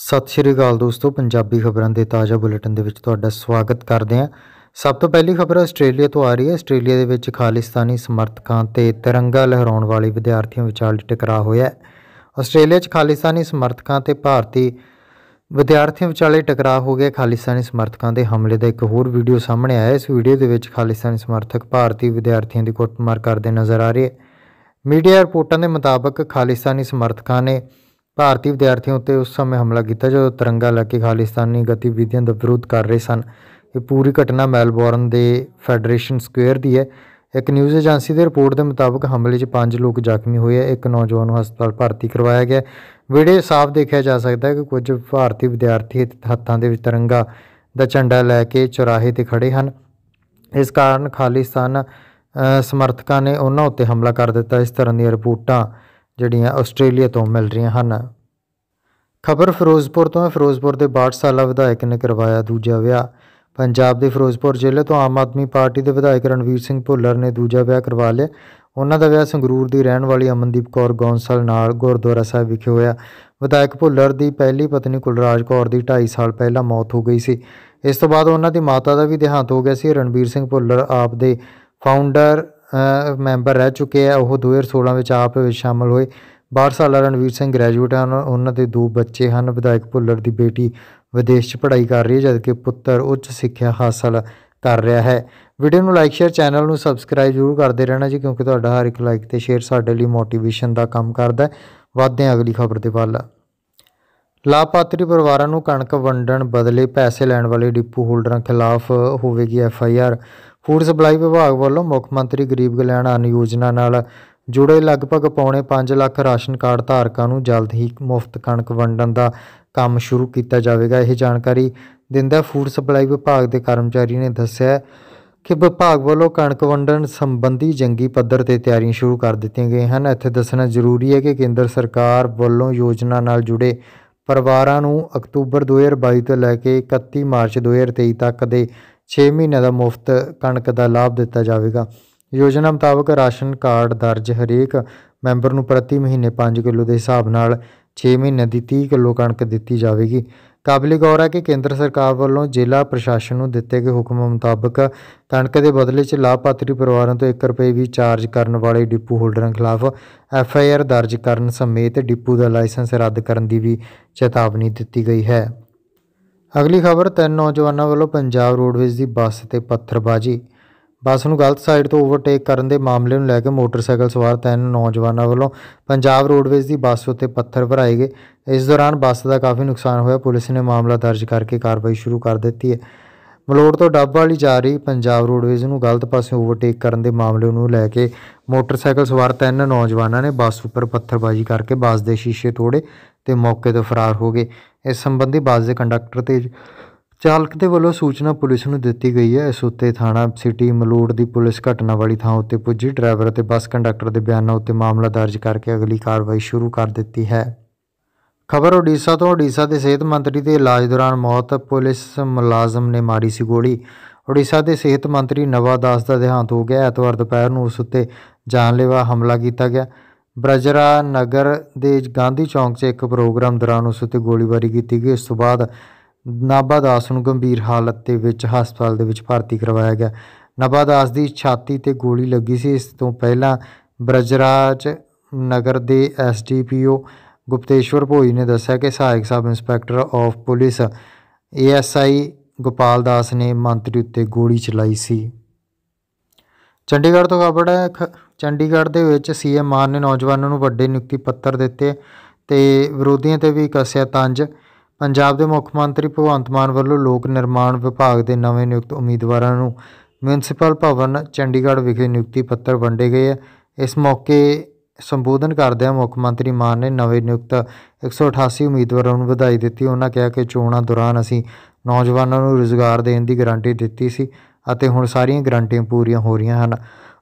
ਸਤਿ ਸ਼੍ਰੀ ਅਕਾਲ ਦੋਸਤੋ ਪੰਜਾਬੀ ਖਬਰਾਂ ਦੇ ਤਾਜ਼ਾ ਬੁਲੇਟਿਨ ਦੇ ਵਿੱਚ ਤੁਹਾਡਾ ਸਵਾਗਤ ਕਰਦੇ ਹਾਂ ਸਭ ਤੋਂ ਪਹਿਲੀ ਖਬਰ ਆਸਟ੍ਰੇਲੀਆ ਤੋਂ ਆ ਰਹੀ ਹੈ ਆਸਟ੍ਰੇਲੀਆ ਦੇ ਵਿੱਚ ਖਾਲਿਸਤਾਨੀ ਸਮਰਥਕਾਂ ਤੇ ਤਿਰੰਗਾ ਲਹਿਰਾਉਣ ਵਾਲੇ ਵਿਦਿਆਰਥੀਆਂ ਵਿਚਾਲੇ ਟਕਰਾਅ ਹੋਇਆ ਆਸਟ੍ਰੇਲੀਆ 'ਚ ਖਾਲਿਸਤਾਨੀ ਸਮਰਥਕਾਂ ਤੇ ਭਾਰਤੀ ਵਿਦਿਆਰਥੀਆਂ ਵਿਚਾਲੇ ਟਕਰਾਅ ਹੋ ਗਿਆ ਖਾਲਿਸਤਾਨੀ ਸਮਰਥਕਾਂ ਦੇ ਹਮਲੇ ਦਾ ਇੱਕ ਹੋਰ ਵੀਡੀਓ ਸਾਹਮਣੇ ਆਇਆ ਇਸ ਵੀਡੀਓ ਦੇ ਵਿੱਚ ਖਾਲਿਸਤਾਨੀ ਸਮਰਥਕ ਭਾਰਤੀ ਵਿਦਿਆਰਥੀਆਂ ਦੀ ਕੁੱਟਮਾਰ ਕਰਦੇ ਨਜ਼ਰ ਆ ਰਹੇ ਮੀਡੀਆ ਰਿਪੋਰਟਾਂ ਦੇ ਮੁਤਾਬਕ ਖਾਲਿਸਤਾਨੀ ਸਮਰਥਕਾਂ ਨੇ ਭਾਰਤੀ ਵਿਦਿਆਰਥੀਆਂ ਉੱਤੇ ਉਸ ਸਮੇਂ ਹਮਲਾ ਕੀਤਾ ਜਦੋਂ ਤਿਰੰਗਾ ਲੈ ਕੇ ਖਾਲਿਸਤਾਨੀ ਗਤੀਵਿਧੀਆਂ ਦਾ ਵਿਰੋਧ ਕਰ ਰਹੇ ਸਨ ਇਹ ਪੂਰੀ ਘਟਨਾ ਮੈਲਬੌਰਨ ਦੇ ਫੈਡਰੇਸ਼ਨ ਸਕੁਅਰ ਦੀ ਹੈ ਇੱਕ ਨਿਊਜ਼ ਏਜੰਸੀ ਦੇ ਰਿਪੋਰਟ ਦੇ ਮੁਤਾਬਕ ਹਮਲੇ 'ਚ 5 ਲੋਕ ਜ਼ਖਮੀ ਹੋਏ ਆ ਇੱਕ ਨੌਜਵਾਨ ਨੂੰ ਹਸਪਤਾਲ ਭਰਤੀ ਕਰਵਾਇਆ ਗਿਆ ਵੀਡੀਓ ਸਾਫ਼ ਦੇਖਿਆ ਜਾ ਸਕਦਾ ਹੈ ਕਿ ਕੁਝ ਭਾਰਤੀ ਵਿਦਿਆਰਥੀ ਹੱਥਾਂ ਦੇ ਵਿੱਚ ਤਿਰੰਗਾ ਦਾ ਝੰਡਾ ਲੈ ਕੇ ਚੌਰਾਹੇ ਤੇ ਖੜੇ ਹਨ ਇਸ ਕਾਰਨ ਖਾਲਿਸਤਾਨ ਸਮਰਥਕਾਂ ਨੇ ਉਹਨਾਂ ਉੱਤੇ ਹਮਲਾ ਕਰ ਦਿੱਤਾ ਇਸ ਤਰ੍ਹਾਂ ਦੀਆਂ ਰਿਪੋਰਟਾਂ ਜਿਹੜੀਆਂ ਆਸਟ੍ਰੇਲੀਆ ਤੋਂ ਮਿਲ ਰਹੀਆਂ ਹਨ ਖਬਰ ਫਿਰੋਜ਼ਪੁਰ ਤੋਂ ਹੈ ਫਿਰੋਜ਼ਪੁਰ ਦੇ 62 ਸਾਲਾ ਵਿਧਾਇਕ ਨੇ ਕਰਵਾਇਆ ਦੂਜਾ ਵਿਆਹ ਪੰਜਾਬ ਦੇ ਫਿਰੋਜ਼ਪੁਰ ਜ਼ਿਲ੍ਹੇ ਤੋਂ ਆਮ ਆਦਮੀ ਪਾਰਟੀ ਦੇ ਵਿਧਾਇਕ ਰਣਵੀਰ ਸਿੰਘ ਭੁੱਲਰ ਨੇ ਦੂਜਾ ਵਿਆਹ ਕਰਵਾ ਲਿਆ ਉਹਨਾਂ ਦਾ ਵਿਆਹ ਸੰਗਰੂਰ ਦੀ ਰਹਿਣ ਵਾਲੀ ਅਮਨਦੀਪ ਕੌਰ ਗੌਂਸਲ ਨਾਲ ਗੁਰਦੁਆਰਾ ਸਾਹਿਬ ਵਿਖੇ ਹੋਇਆ ਵਿਧਾਇਕ ਭੁੱਲਰ ਦੀ ਪਹਿਲੀ ਪਤਨੀ ਕੁਲਰਾਜ ਕੌਰ ਦੀ 2.5 ਸਾਲ ਪਹਿਲਾਂ ਮੌਤ ਹੋ ਗਈ ਸੀ ਇਸ ਤੋਂ ਬਾਅਦ ਉਹਨਾਂ ਦੀ ਮਾਤਾ ਦਾ ਵੀ ਦਿਹਾਂਤ ਹੋ ਗਿਆ ਸੀ ਰਣਵੀਰ ਸਿੰਘ ਭੁੱਲਰ ਆਪ ਦੇ ਫਾਊਂਡਰ ਮੈਂਬਰ ਰਹਿ ਚੁੱਕੇ ਆ ਉਹ 2016 ਵਿੱਚ ਆਪ ਵਿੱਚ ਸ਼ਾਮਲ ਹੋਏ 12 ਸਾਲਾ ਰਣਵੀਰ ਸਿੰਘ ਗ੍ਰੈਜੂਏਟ ਹਨ ਉਹਨਾਂ ਦੇ ਦੋ ਬੱਚੇ ਹਨ ਵਿਧਾਇਕ ਭੁੱਲਰ ਦੀ ਬੇਟੀ ਵਿਦੇਸ਼ 'ਚ ਪੜ੍ਹਾਈ ਕਰ ਰਹੀ ਹੈ ਜਦਕਿ ਪੁੱਤਰ ਉੱਚ ਸਿੱਖਿਆ ਹਾਸਲ ਕਰ ਰਿਹਾ ਹੈ ਵੀਡੀਓ ਨੂੰ ਲਾਈਕ ਸ਼ੇਅਰ ਚੈਨਲ ਨੂੰ ਸਬਸਕ੍ਰਾਈਬ ਜ਼ਰੂਰ ਕਰਦੇ ਰਹਿਣਾ ਜੀ ਕਿਉਂਕਿ ਤੁਹਾਡਾ ਹਰ ਇੱਕ ਲਾਈਕ ਤੇ ਸ਼ੇਅਰ ਸਾਡੇ ਲਈ ਮੋਟੀਵੇਸ਼ਨ ਦਾ ਕੰਮ ਕਰਦਾ ਹੈ ਆ ਅਗਲੀ ਖਬਰ ਦੇ ਵੱਲ ਲਾਪਾਤਰੀ ਪਰਿਵਾਰਾਂ ਨੂੰ ਕਣਕ ਵੰਡਣ ਬਦਲੇ ਪੈਸੇ ਲੈਣ ਵਾਲੇ ਡਿਪੂ ਹੋਲਡਰਾਂ ਖਿਲਾਫ ਹੋਵੇਗੀ F I R food supply ਵਿਭਾਗ ਵੱਲੋਂ ਮੁੱਖ ਮੰਤਰੀ ਗਰੀਬ ਕਲਿਆਣ ਅਨ ਯੋਜਨਾ ਨਾਲ ਜੁੜੇ ਲਗਭਗ ਪੌਣੇ 5 ਲੱਖ ਰਾਸ਼ਨ ਕਾਰਡ ਧਾਰਕਾਂ ਨੂੰ ਜਲਦ ਹੀ ਮੁਫਤ ਕਣਕ ਵੰਡਣ ਦਾ ਕੰਮ ਸ਼ੁਰੂ ਕੀਤਾ ਜਾਵੇਗਾ ਇਹ ਜਾਣਕਾਰੀ ਦਿੰਦਾ ਫੂਡ ਸਪਲਾਈ ਵਿਭਾਗ ਦੇ ਕਰਮਚਾਰੀ ਨੇ ਦੱਸਿਆ ਕਿ ਵਿਭਾਗ ਵੱਲੋਂ ਕਣਕ ਵੰਡਣ ਸੰਬੰਧੀ ਜੰਗੀ ਪੱਧਰ ਤੇ ਤਿਆਰੀਆਂ ਸ਼ੁਰੂ ਕਰ ਦਿੱਤੀਆਂ ਗਈਆਂ ਹਨ ਇੱਥੇ ਦੱਸਣਾ ਜ਼ਰੂਰੀ ਹੈ ਕਿ ਕੇਂਦਰ ਸਰਕਾਰ ਵੱਲੋਂ ਯੋਜਨਾ ਨਾਲ ਜੁੜੇ ਪਰਿਵਾਰਾਂ ਨੂੰ ਅਕਤੂਬਰ 2022 ਤੋਂ ਲੈ ਕੇ 31 ਮਾਰਚ 2023 ਤੱਕ ਦੇ 6 ਮਹੀਨੇ ਦਾ ਮੁਫਤ ਕਣਕ ਦਾ ਲਾਭ ਦਿੱਤਾ ਜਾਵੇਗਾ ਯੋਜਨਾ ਮੁਤਾਬਕ ਰਾਸ਼ਨ ਕਾਰਡ ਦਰਜ ਹਰੇਕ ਮੈਂਬਰ ਨੂੰ ਪ੍ਰਤੀ ਮਹੀਨੇ 5 ਕਿਲੋ ਦੇ ਹਿਸਾਬ ਨਾਲ 6 ਮਹੀਨੇ ਦੀ 30 ਕਿਲੋ ਕਣਕ ਦਿੱਤੀ ਜਾਵੇਗੀ ਕਾਬਲੇ ਗੌਰ ਹੈ ਕਿ ਕੇਂਦਰ ਸਰਕਾਰ ਵੱਲੋਂ ਜ਼ਿਲ੍ਹਾ ਪ੍ਰਸ਼ਾਸਨ ਨੂੰ ਦਿੱਤੇ ਗਏ ਹੁਕਮ ਮੁਤਾਬਕ ਕਣਕ ਦੇ ਬਦਲੇ 'ਚ ਲਾਭਪਾਤਰੀ ਪਰਿਵਾਰਾਂ ਤੋਂ 1 ਰੁਪਏ ਵੀ ਚਾਰਜ ਕਰਨ ਵਾਲੇ ਡਿਪੂ ਹੋਲਡਰਾਂ ਖਿਲਾਫ ਐਫ ਆਈ ਆਰ ਦਰਜ ਕਰਨ ਸਮੇਤ ਡਿਪੂ ਦਾ ਲਾਇਸੈਂਸ ਰੱਦ ਕਰਨ ਦੀ ਵੀ ਚੇਤਾਵਨੀ ਦਿੱਤੀ ਗਈ ਹੈ ਅਗਲੀ ਖਬਰ ਤਿੰਨ ਨੌਜਵਾਨਾਂ ਵੱਲੋਂ ਪੰਜਾਬ ਰੋਡਵੇਜ਼ ਦੀ ਬੱਸ ਤੇ ਪੱਥਰਬਾਜ਼ੀ ਬੱਸ ਨੂੰ ਗਲਤ ਸਾਈਡ ਤੋਂ ਓਵਰਟੇਕ ਕਰਨ ਦੇ ਮਾਮਲੇ ਨੂੰ ਲੈ ਕੇ ਮੋਟਰਸਾਈਕਲ ਸਵਾਰ ਤਿੰਨ ਨੌਜਵਾਨਾਂ ਵੱਲੋਂ ਪੰਜਾਬ ਰੋਡਵੇਜ਼ ਦੀ ਬੱਸ ਉੱਤੇ ਪੱਥਰ ਭਰਾਏ ਗਏ ਇਸ ਦੌਰਾਨ ਬੱਸ ਦਾ ਕਾਫੀ ਨੁਕਸਾਨ ਹੋਇਆ ਪੁਲਿਸ ਨੇ ਮਾਮਲਾ ਦਰਜ ਕਰਕੇ ਕਾਰਵਾਈ ਸ਼ੁਰੂ ਕਰ ਦਿੱਤੀ ਹੈ ਮਲੋੜ ਤੋਂ ਡੱਬ ਵਾਲੀ ਜਾ ਰਹੀ ਪੰਜਾਬ ਰੋਡਵੇਜ਼ ਨੂੰ ਗਲਤ ਪਾਸੇ ਓਵਰਟੇਕ ਕਰਨ ਦੇ ਮਾਮਲੇ ਨੂੰ ਲੈ ਕੇ ਮੋਟਰਸਾਈਕਲ ਸਵਾਰ ਤਿੰਨ ਨੌਜਵਾਨਾਂ ਨੇ ਬੱਸ ਉੱਪਰ ਪੱਥਰਬਾਜ਼ੀ ਕਰਕੇ ਬੱਸ ਦੇ ਸ਼ੀਸ਼ੇ ਤੋੜੇ ਤੇ ਮੌਕੇ ਤੋਂ ਫਰਾਰ ਹੋ ਗਏ ਇਸ ਸੰਬੰਧੀ ਬੱਸ ਦੇ ਕੰਡਕਟਰ ਤੇ ਚਾਲਕ ਦੇ ਵੱਲੋਂ ਸੂਚਨਾ ਪੁਲਿਸ ਨੂੰ ਦਿੱਤੀ ਗਈ ਹੈ ਇਸ ਉੱਤੇ ਥਾਣਾ ਸਿਟੀ ਮਲੂੜ ਦੀ ਪੁਲਿਸ ਘਟਨਾ ਵਾਲੀ ਥਾਂ ਉੱਤੇ ਪੁੱਜੀ ਡਰਾਈਵਰ ਅਤੇ ਬੱਸ ਕੰਡਕਟਰ ਦੇ ਬਿਆਨਾਂ ਉੱਤੇ ਮਾਮਲਾ ਦਰਜ ਕਰਕੇ ਅਗਲੀ ਕਾਰਵਾਈ ਸ਼ੁਰੂ ਕਰ ਦਿੱਤੀ ਹੈ ਖਬਰ ਓਡੀਸ਼ਾ ਤੋਂ ਓਡੀਸ਼ਾ ਦੇ ਸਿਹਤ ਮੰਤਰੀ ਦੇ ਇਲਾਜ ਦੌਰਾਨ ਮੌਤ ਪੁਲਿਸ ਮੁਲਾਜ਼ਮ ਨੇ ਮਾਰੀ ਸੀ ਗੋਲੀ ਓਡੀਸ਼ਾ ਦੇ ਸਿਹਤ ਮੰਤਰੀ ਨਵਾ ਦਾਸ ਦਾ ਦੇਹਾਂਤ ਹੋ ਗਿਆ ਐਤਵਾਰ ਦੁਪਹਿਰ ਨੂੰ ਉਸ ਉੱਤੇ ਜਾਨਲੇਵਾ ਹਮਲਾ ਕੀਤਾ ਗਿਆ ਬ੍ਰਜਰਾ ਨਗਰ ਦੇ ਗਾਂਧੀ ਚੌਂਕ 'ਚ ਇੱਕ ਪ੍ਰੋਗਰਾਮ ਦੌਰਾਨ ਉਸ ਉੱਤੇ ਗੋਲੀਬਾਰੀ ਕੀਤੀ ਗਈ ਇਸ ਤੋਂ ਬਾਅਦ ਨਾਭਾ ਦਾਸ ਨੂੰ ਗੰਭੀਰ ਹਾਲਤ ਦੇ ਵਿੱਚ ਹਸਪਤਾਲ ਦੇ ਵਿੱਚ ਭਰਤੀ ਕਰਵਾਇਆ ਗਿਆ ਨਾਭਾ ਦਾਸ ਦੀ ਛਾਤੀ ਤੇ ਗੋਲੀ ਲੱਗੀ ਸੀ ਇਸ ਤੋਂ ਪਹਿਲਾਂ ਬ੍ਰਜਰਾਜ ਨਗਰ ਦੇ ਐਸਡੀਪੀਓ ਗੁਪਤੇਸ਼ਵਰ ਭੋਈ ਨੇ ਦੱਸਿਆ ਕਿ ਸਹਾਇਕ sub inspector of police ASI Gopal Das ਨੇ ਮੰਤਰੀ ਉੱਤੇ ਗੋਲੀ ਚਲਾਈ ਸੀ ਚੰਡੀਗੜ੍ਹ ਤੋਂ ਖਬਰ ਹੈ ਚੰਡੀਗੜ੍ਹ ਦੇ ਵਿੱਚ ਸੀਐਮ ਮਾਨ ਨੇ ਨੌਜਵਾਨਾਂ ਨੂੰ ਵੱਡੇ ਨਿਯੁਕਤੀ ਪੱਤਰ ਦਿੱਤੇ ਤੇ ਵਿਰੋਧੀਆਂ ਤੇ ਵੀ ਕਸਿਆ ਤੰਜ ਪੰਜਾਬ ਦੇ ਮੁੱਖ ਮੰਤਰੀ ਭਗਵੰਤ ਮਾਨ ਵੱਲੋਂ ਲੋਕ ਨਿਰਮਾਣ ਵਿਭਾਗ ਦੇ ਨਵੇਂ ਨਿਯੁਕਤ ਉਮੀਦਵਾਰਾਂ ਨੂੰ ਮਿਊਨਿਸਪਲ ਭਵਨ ਚੰਡੀਗੜ੍ਹ ਵਿਖੇ ਨਿਯੁਕਤੀ ਪੱਤਰ ਵੰਡੇ ਗਏ ਇਸ ਮੌਕੇ ਸੰਬੋਧਨ ਕਰਦਿਆਂ ਮੁੱਖ ਮੰਤਰੀ ਮਾਨ ਨੇ ਨਵੇਂ ਨਿਯੁਕਤ 188 ਉਮੀਦਵਾਰਾਂ ਨੂੰ ਵਧਾਈ ਦਿੱਤੀ ਉਹਨਾਂ ਕਿਹਾ ਕਿ ਚੋਣਾਂ ਦੌਰਾਨ ਅਸੀਂ ਨੌਜਵਾਨਾਂ ਨੂੰ ਰੋਜ਼ਗਾਰ ਦੇਣ ਦੀ ਗਾਰੰਟੀ ਦਿੱਤੀ ਸੀ ਅਤੇ ਹੁਣ ਸਾਰੀਆਂ ਗਰੰਟੀਆਂ ਪੂਰੀਆਂ ਹੋ ਰਹੀਆਂ ਹਨ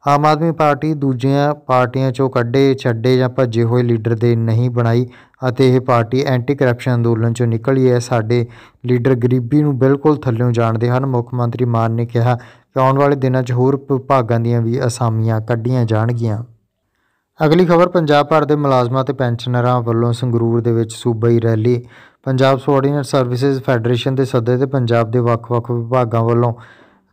ਆਮ ਆਦਮੀ ਪਾਰਟੀ ਦੂਜੀਆਂ ਪਾਰਟੀਆਂ ਚੋਂ ਕੱਢੇ ਛੱਡੇ ਜਾਂ ਭੱਜੇ ਹੋਏ ਲੀਡਰ ਦੇ ਨਹੀਂ ਬਣਾਈ ਅਤੇ ਇਹ ਪਾਰਟੀ ਐਂਟੀ ਕਰਪਸ਼ਨ ਅੰਦੋਲਨ ਚੋਂ ਨਿਕਲੀ ਹੈ ਸਾਡੇ ਲੀਡਰ ਗਰੀਬੀ ਨੂੰ ਬਿਲਕੁਲ ਥੱਲੇੋਂ ਜਾਣਦੇ ਹਨ ਮੁੱਖ ਮੰਤਰੀ ਮਾਨ ਨੇ ਕਿਹਾ ਕਿ ਆਉਣ ਵਾਲੇ ਦਿਨਾਂ 'ਚ ਹੋਰ ਵਿਭਾਗਾਂ ਦੀਆਂ ਵੀ ਅਸਾਮੀਆਂ ਕੱਢੀਆਂ ਜਾਣਗੀਆਂ ਅਗਲੀ ਖਬਰ ਪੰਜਾਬ ਭਰ ਦੇ ਮੁਲਾਜ਼ਮਾਂ ਤੇ ਪੈਨਸ਼ਨਰਾਂ ਵੱਲੋਂ ਸੰਗਰੂਰ ਦੇ ਵਿੱਚ ਸੂਬਾਈ rally Punjab subordinate services federation ਦੇ ਸੱਦੇ ਤੇ ਪੰਜਾਬ ਦੇ ਵੱਖ-ਵੱਖ ਵਿਭਾਗਾਂ ਵੱਲੋਂ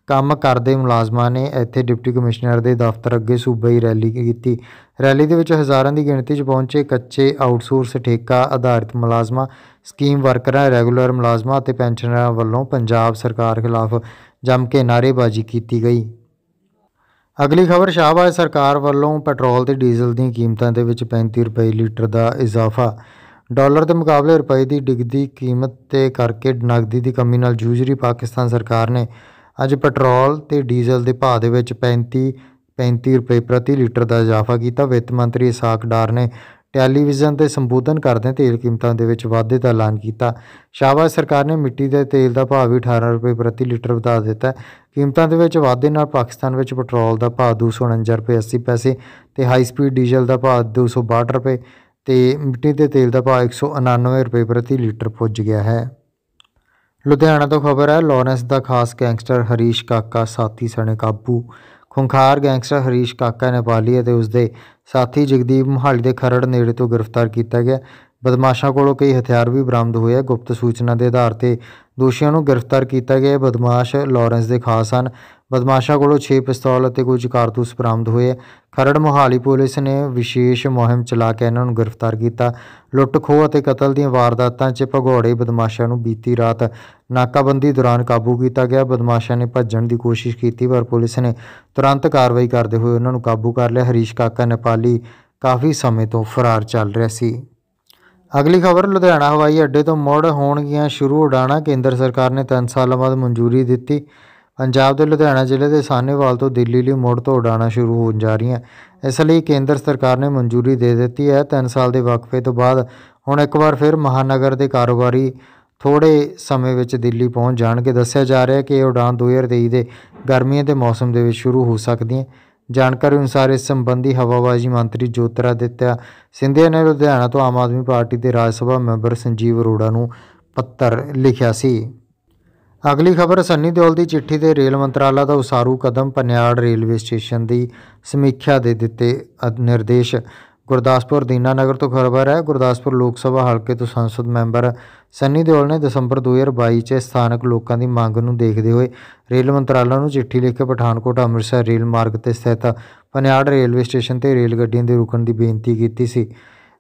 ਕੰਮ ਕਰਦੇ ਮੁਲਾਜ਼ਮਾਂ ਨੇ ਇੱਥੇ ਡਿਪਟੀ ਕਮਿਸ਼ਨਰ ਦੇ ਦਫ਼ਤਰ ਅੱਗੇ ਸੂਬਾਈ ਰੈਲੀ ਕੀਤੀ ਰੈਲੀ ਦੇ ਵਿੱਚ ਹਜ਼ਾਰਾਂ ਦੀ ਗਿਣਤੀ 'ਚ ਪਹੁੰਚੇ ਕੱਚੇ ਆਊਟਸੋਰਸ ਠੇਕਾ ਆਧਾਰਿਤ ਮੁਲਾਜ਼ਮਾਂ ਸਕੀਮ ਵਰਕਰਾਂ ਰੈਗੂਲਰ ਮੁਲਾਜ਼ਮਾਂ ਅਤੇ ਪੈਨਸ਼ਨਰਾਂ ਵੱਲੋਂ ਪੰਜਾਬ ਸਰਕਾਰ ਖਿਲਾਫ ਜੰਮ ਕੇ ਨਾਰੇਬਾਜ਼ੀ ਕੀਤੀ ਗਈ ਅਗਲੀ ਖਬਰ ਸ਼ਾਹਬਾਜ਼ ਸਰਕਾਰ ਵੱਲੋਂ ਪੈਟਰੋਲ ਤੇ ਡੀਜ਼ਲ ਦੀਆਂ ਕੀਮਤਾਂ ਦੇ ਵਿੱਚ 35 ਰੁਪਏ ਲੀਟਰ ਦਾ ਇਜ਼ਾਫਾ ਡਾਲਰ ਦੇ ਮੁਕਾਬਲੇ ਰੁਪਏ ਦੀ ਡਿੱਗਦੀ ਕੀਮਤ ਤੇ ਕਰਕੇ ਨਗਦੀ ਦੀ ਕਮੀ ਨਾਲ ਜੂਝ ਰਹੀ ਪਾਕਿਸਤਾਨ ਸਰਕਾਰ ਨੇ ਅੱਜ ਪੈਟਰੋਲ ਤੇ ਡੀਜ਼ਲ ਦੇ ਭਾਅ ਦੇ ਵਿੱਚ 35 35 ਰੁਪਏ ਪ੍ਰਤੀ ਲੀਟਰ ਦਾ ਇਜ਼ਾਫਾ ਕੀਤਾ ਵਿੱਤ ਮੰਤਰੀ ਇਸਾਕ ਡਾਰ ਨੇ ਟੈਲੀਵਿਜ਼ਨ ਤੇ ਸੰਬੋਧਨ ਕਰਦੇ ਤੇਲ ਕੀਮਤਾਂ ਦੇ ਵਿੱਚ ਵਾਧੇ ਦਾ ਐਲਾਨ ਕੀਤਾ ਸ਼ਾਬਾਸ਼ ਸਰਕਾਰ ਨੇ ਮਿੱਟੀ ਦੇ ਤੇਲ ਦਾ ਭਾਅ ਵੀ 18 ਰੁਪਏ ਪ੍ਰਤੀ ਲੀਟਰ ਵਧਾ ਦਿੱਤਾ ਕੀਮਤਾਂ ਦੇ ਵਿੱਚ ਵਾਧੇ ਨਾਲ ਪਾਕਿਸਤਾਨ ਵਿੱਚ ਪੈਟਰੋਲ ਦਾ ਭਾਅ 249 ਰੁਪਏ 80 ਪੈਸੇ ਤੇ ਹਾਈ ਸਪੀਡ ਡੀਜ਼ਲ ਦਾ ਭਾਅ 262 ਰੁਪਏ ਤੇ ਮਿੱਟੀ ਦੇ ਤੇਲ ਦਾ ਭਾਅ 199 ਰੁਪਏ ਪ੍ਰਤੀ ਲੀਟਰ ਪੁੱਜ ਗਿਆ ਹੈ ਲੁਧਿਆਣਾ ਤੋਂ ਖਬਰ ਹੈ ਲਾਰੈਂਸ ਦਾ ਖਾਸ ਗੈਂਗਸਟਰ ਹਰੀਸ਼ ਕਾਕਾ ਸਾਥੀ ਸਣੇ ਕਾਬੂ ਖੁੰਖਾਰ ਗੈਂਗਸਟਰ ਹਰੀਸ਼ ਕਾਕਾ ਨੇਪਾਲੀ ਅਤੇ ਉਸਦੇ ਸਾਥੀ ਜਗਦੀਪ ਮਹਾਲੀ ਦੇ ਖਰੜ ਨੇੜੇ ਤੋਂ ਗ੍ਰਿਫਤਾਰ ਕੀਤਾ ਗਿਆ ਬਦਮਾਸ਼ਾਂ ਕੋਲੋਂ ਕਈ ਹਥਿਆਰ ਵੀ ਬਰਾਮਦ ਹੋਏ ਹੈ ਗੁਪਤ ਸੂਚਨਾ ਦੇ ਆਧਾਰ ਤੇ ਦੋਸ਼ੀਆਂ ਨੂੰ ਗ੍ਰਿਫਤਾਰ ਕੀਤਾ ਗਿਆ ਬਦਮਾਸ਼ ਲਾਰੈਂਸ ਦੇ ਖਾਸ ਹਨ ਬਦਮਾਸ਼ਾਂ ਕੋਲੋਂ 6 ਪਿਸਤੌਲ ਅਤੇ ਕੁਝ ਕਾਰਤੂਸ ਬਰਾਮਦ ਹੋਏ ਖਰੜ ਮੋਹਾਲੀ ਪੁਲਿਸ ਨੇ ਵਿਸ਼ੇਸ਼ ਮੁਹਿੰਮ ਚਲਾ ਕੇ ਇਹਨਾਂ ਨੂੰ ਗ੍ਰਿਫਤਾਰ ਕੀਤਾ ਲੁੱਟ ਖੋਹ ਅਤੇ ਕਤਲ ਦੀਆਂ ਵਾਰਦਾਤਾਂ 'ਚ ਭਗੌੜੇ ਬਦਮਾਸ਼ਾਂ ਨੂੰ ਬੀਤੀ ਰਾਤ ਨਾਕਾਬੰਦੀ ਦੌਰਾਨ ਕਾਬੂ ਕੀਤਾ ਗਿਆ ਬਦਮਾਸ਼ਾਂ ਨੇ ਭੱਜਣ ਦੀ ਕੋਸ਼ਿਸ਼ ਕੀਤੀ ਪਰ ਪੁਲਿਸ ਨੇ ਤੁਰੰਤ ਕਾਰਵਾਈ ਕਰਦੇ ਹੋਏ ਉਹਨਾਂ ਨੂੰ ਕਾਬੂ ਕਰ ਲਿਆ ਹਰੀਸ਼ ਕਾਕਾ ਨੇਪਾਲੀ ਕਾਫੀ ਸਮੇਂ ਤੋਂ ਫਰਾਰ ਚੱਲ ਰਿਹਾ ਸੀ ਅਗਲੀ ਖਬਰ ਲੁਧਿਆਣਾ ਹਵਾਈ ਅੱਡੇ ਤੋਂ ਮੋੜ ਹੋਣਗੀਆਂ ਸ਼ੁਰੂ ਉਡਾਣਾ ਕੇਂਦਰ ਸਰਕਾਰ ਨੇ 3 ਸਾਲਾਂ ਬਾਅਦ ਮਨਜ਼ੂਰੀ ਦਿੱਤੀ ਪੰਜਾਬ ਦੇ ਲੁਧਿਆਣਾ ਜ਼ਿਲ੍ਹੇ ਦੇ ਸਾਹਨੇਵਾਲ ਤੋਂ ਦਿੱਲੀ ਲਈ ਮੋੜ ਤੋਂ ਉਡਾਣਾ ਸ਼ੁਰੂ ਹੋਣ ਜਾ ਰਹੀਆਂ ਇਸ ਲਈ ਕੇਂਦਰ ਸਰਕਾਰ ਨੇ ਮਨਜ਼ੂਰੀ ਦੇ ਦਿੱਤੀ ਹੈ 3 ਸਾਲ ਦੇ ਵਕਫੇ ਤੋਂ ਬਾਅਦ ਹੁਣ ਇੱਕ ਵਾਰ ਫਿਰ ਮਹਾਨਗਰ ਦੇ ਕਾਰੋਬਾਰੀ ਥੋੜੇ ਸਮੇਂ ਵਿੱਚ ਦਿੱਲੀ ਪਹੁੰਚ ਜਾਣਗੇ ਦੱਸਿਆ ਜਾ ਰਿਹਾ ਹੈ ਕਿ ਇਹ ਉਡਾਨ 2023 ਦੇ ਗਰਮੀਆਂ ਦੇ ਮੌਸਮ ਦੇ ਵਿੱਚ ਸ਼ੁਰੂ ਹੋ ਸਕਦੀ ਹੈ ਜਾਣਕਾਰੀ ਅਨੁਸਾਰ ਇਸ ਸੰਬੰਧੀ ਹਵਾਬਾਜ਼ੀ ਮੰਤਰੀ ਜੋਤਰਾ ਦਿੱਤਿਆ ਸਿੰਧਿਆ ਨੇ ਲੁਧਿਆਣਾ ਤੋਂ ਆਮ ਆਦਮੀ ਪਾਰਟੀ ਦੇ ਰਾਜ ਸਭਾ ਮੈਂਬਰ ਸੰਜੀਵ ਅਰੋੜਾ ਨੂੰ ਪੱਤਰ ਲਿਖਿਆ ਸੀ ਅਗਲੀ ਖਬਰ ਸੰਨੀ ਦਿਓਲ ਦੀ ਚਿੱਠੀ ਤੇ ਰੇਲ ਮੰਤਰਾਲਾ ਦਾ ਉਸਾਰੂ ਕਦਮ ਪਨਿਆੜ ਰੇਲਵੇ ਸਟੇਸ਼ਨ ਦੀ ਸਮੀਖਿਆ ਦੇ ਦਿੱਤੇ ਨਿਰਦੇਸ਼ ਗੁਰਦਾਸਪੁਰ ਦੀਨਾਨਗਰ ਤੋਂ ਖਬਰ ਹੈ ਗੁਰਦਾਸਪੁਰ ਲੋਕ ਸਭਾ ਹਲਕੇ ਤੋਂ ਸੰਸਦ ਮੈਂਬਰ ਸੰਨੀ ਦਿਓਲ ਨੇ ਦਸੰਬਰ 2022 'ਚ ਸਥਾਨਕ ਲੋਕਾਂ ਦੀ ਮੰਗ ਨੂੰ ਦੇਖਦੇ ਹੋਏ ਰੇਲ ਮੰਤਰਾਲਾ ਨੂੰ ਚਿੱਠੀ ਲਿਖ ਕੇ ਪਠਾਨਕੋਟ ਅੰਮ੍ਰਿਤਸਰ ਰੇਲ ਮਾਰਗ ਤੇ ਸਥਿਤ ਪਨਿਆੜ ਰੇਲਵੇ ਸਟੇਸ਼ਨ ਤੇ ਰੇਲ ਗੱਡੀਆਂ ਦੇ ਰੁਕਣ ਦੀ ਬੇਨਤੀ ਕੀਤੀ ਸੀ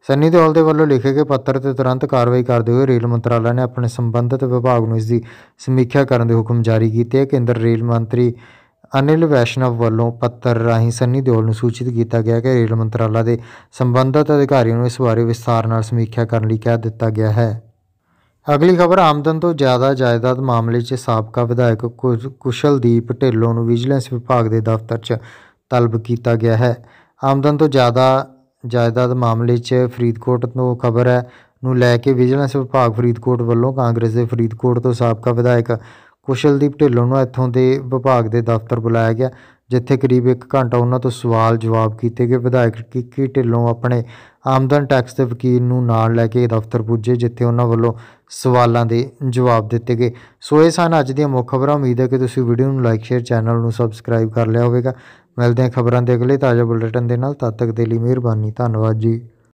ਸੰਨੀ ਦਿਓਲ ਦੇ ਵੱਲੋਂ ਲਿਖੇ ਗਏ ਪੱਤਰ ਤੇ ਤੁਰੰਤ ਕਾਰਵਾਈ ਕਰਦੇ ਹੋਏ ਰੇਲ ਮੰਤਰਾਲਾ ਨੇ ਆਪਣੇ ਸੰਬੰਧਿਤ ਵਿਭਾਗ ਨੂੰ ਇਸ ਦੀ ਸਮੀਖਿਆ ਕਰਨ ਦੇ ਹੁਕਮ ਜਾਰੀ ਕੀਤੇ ਹੈ ਕੇਂਦਰ ਰੇਲ ਮੰਤਰੀ ਅਨਿਲ ਵੈਸ਼ਨਵ ਵੱਲੋਂ ਪੱਤਰ ਰਾਹੀਂ ਸੰਨੀ ਦਿਓਲ ਨੂੰ ਸੂਚਿਤ ਕੀਤਾ ਗਿਆ ਕਿ ਰੇਲ ਮੰਤਰਾਲਾ ਦੇ ਸੰਬੰਧਿਤ ਅਧਿਕਾਰੀਆਂ ਨੂੰ ਇਸ ਬਾਰੇ ਵਿਸਥਾਰ ਨਾਲ ਸਮੀਖਿਆ ਕਰਨ ਲਈ ਕਹਿ ਦਿੱਤਾ ਗਿਆ ਹੈ ਅਗਲੀ ਖਬਰ ਆਮਦਨ ਤੋਂ ਜ਼ਿਆਦਾ ਜਾਇਦਾਦ ਮਾਮਲੇ 'ਚ ਸਾਬਕਾ ਵਿਧਾਇਕ ਕੁਸ਼ਲਦੀਪ ਢਿੱਲੋਂ ਨੂੰ ਵਿਜੀਲੈਂਸ ਵਿਭਾਗ ਦੇ ਦਫ਼ਤਰ 'ਚ ਤਲਬ ਕੀਤਾ ਗਿਆ ਹੈ ਆਮਦਨ ਤੋਂ ਜ਼ਿਆਦਾ ਜਾਇਦਾਦ ਮਾਮਲੇ 'ਚ ਫਰੀਦਕੋਟ ਤੋਂ ਖਬਰ ਹੈ ਨੂੰ ਲੈ ਕੇ ਵਿਜੀਲੈਂਸ ਵਿਭਾਗ ਫਰੀਦਕੋਟ ਵੱਲੋਂ ਕਾਂਗਰਸ ਦੇ ਫਰੀਦਕੋਟ ਤੋਂ ਸਾਬਕਾ ਵਿਧਾਇਕ ਕੁਸ਼ਲਦੀਪ ਢਿੱਲੋਂ ਨੂੰ ਇੱਥੋਂ ਦੇ ਵਿਭਾਗ ਦੇ ਦਫ਼ਤਰ ਬੁਲਾਇਆ ਗਿਆ ਜਿੱਥੇ ਕਰੀਬ 1 ਘੰਟਾ ਉਹਨਾਂ ਤੋਂ ਸਵਾਲ ਜਵਾਬ ਕੀਤੇ ਗਏ ਵਿਧਾਇਕ ਕਿੱਕੀ ਢਿੱਲੋਂ ਆਪਣੇ ਆਮਦਨ ਟੈਕਸ ਦੇ ਵਕੀਲ ਨੂੰ ਨਾਲ ਲੈ ਕੇ ਦਫ਼ਤਰ ਪੁੱਜੇ ਜਿੱਥੇ ਉਹਨਾਂ ਵੱਲੋਂ ਸਵਾਲਾਂ ਦੇ ਜਵਾਬ ਦਿੱਤੇ ਗਏ ਸੋ ਇਹ ਸਨ ਅੱਜ ਦੀਆਂ ਮੁੱਖ ਖਬਰਾਂ ਉਮੀਦ ਹੈ ਕਿ ਤੁਸੀਂ ਵੀਡੀਓ ਨੂੰ ਲਾਈਕ ਸ਼ੇਅਰ ਚੈਨਲ ਨੂੰ ਸਬਸਕ੍ਰਾਈਬ ਕਰ ਲਿਆ ਹੋਵੇਗਾ ਮਿਲਦੇ ਹਾਂ ਖਬਰਾਂ ਦੇ ਅਗਲੇ ਤਾਜ਼ਾ ਬੁਲੇਟਿਨ ਦੇ ਨਾਲ ਤਦ ਤੱਕ ਦੇ ਲਈ ਮਿਹਰਬਾਨੀ ਧੰਨਵਾਦ ਜੀ